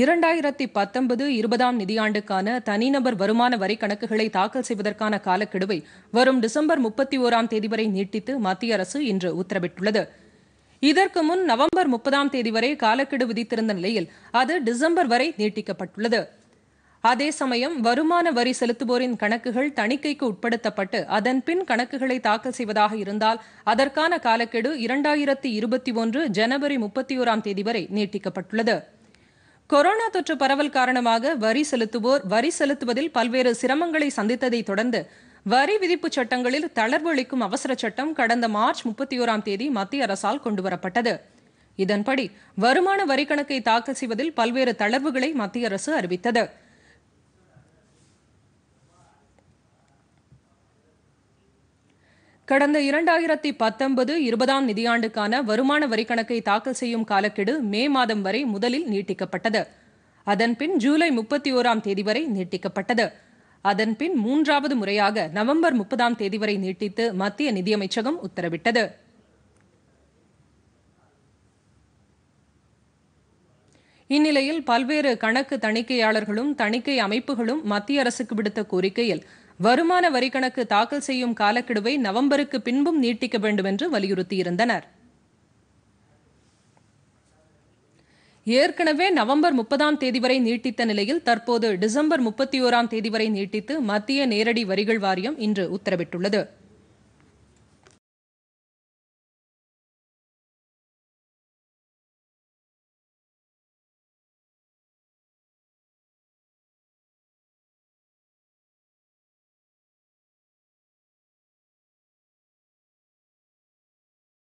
இரண்டாயிரத்தி பத்தொன்பது இருபதாம் நிதியாண்டுக்கான தனிநபர் வருமான வரி கணக்குகளை தாக்கல் செய்வதற்கான காலக்கெடுவை வரும் டிசம்பர் முப்பத்தி ஓராம் தேதி வரை நீட்டித்து மத்திய அரசு இன்று உத்தரவிட்டுள்ளது இதற்கு முன் நவம்பர் முப்பதாம் தேதி வரை காலக்கெடு விதித்திருந்த நிலையில் அது டிசம்பர் வரை நீட்டிக்கப்பட்டுள்ளது அதே சமயம் வருமான வரி செலுத்துவோரின் கணக்குகள் தணிக்கைக்கு உட்படுத்தப்பட்டு அதன் பின் கணக்குகளை தாக்கல் செய்வதாக இருந்தால் அதற்கான காலக்கெடு இரண்டாயிரத்தி இருபத்தி ஒன்று ஜனவரி முப்பத்தி ஓராம் தேதி வரை நீட்டிக்கப்பட்டுள்ளது கொரோனா தொற்று பரவல் காரணமாக வரி செலுத்துவோர் வரி செலுத்துவதில் பல்வேறு சிரமங்களை சந்தித்ததை தொடர்ந்து வரி விதிப்பு சட்டங்களில் தளர்வளிக்கும் அவசர சட்டம் கடந்த மார்ச் முப்பத்தி ஓராம் தேதி மத்திய அரசால் கொண்டுவரப்பட்டது இதன்படி வருமான வரி கணக்கை தாக்கல் செய்வதில் பல்வேறு தளர்வுகளை மத்திய அரசு அறிவித்தது கடந்த இரண்டாயிரத்தி பத்தொன்பது இருபதாம் நிதியாண்டுக்கான வருமான வரி கணக்கை தாக்கல் செய்யும் காலக்கெடு மே மாதம் வரை முதலில் நீட்டிக்கப்பட்டது அதன்பின் ஜூலை முப்பத்தி ஓராம் தேதி வரை நீட்டிக்கப்பட்டது அதன்பின் மூன்றாவது முறையாக நவம்பர் முப்பதாம் தேதி வரை நீட்டித்து மத்திய நிதியமைச்சகம் உத்தரவிட்டது இந்நிலையில் பல்வேறு கணக்கு தணிக்கையாளர்களும் தணிக்கை அமைப்புகளும் மத்திய அரசுக்கு விடுத்த கோரிக்கையில் வருமான வரி கணக்கு தாக்கல் செய்யும் காலக்கெடுவை நவம்பருக்கு பின்பும் நீட்டிக்க வேண்டும் என்று வலியுறுத்தியிருந்தனர் ஏற்கனவே நவம்பர் முப்பதாம் தேதி வரை நீட்டித்த நிலையில் தற்போது டிசம்பர் முப்பத்தி ஓராம் தேதி வரை நீட்டித்து மத்திய நேரடி வரிகள் வாரியம் இன்று உத்தரவிட்டுள்ளது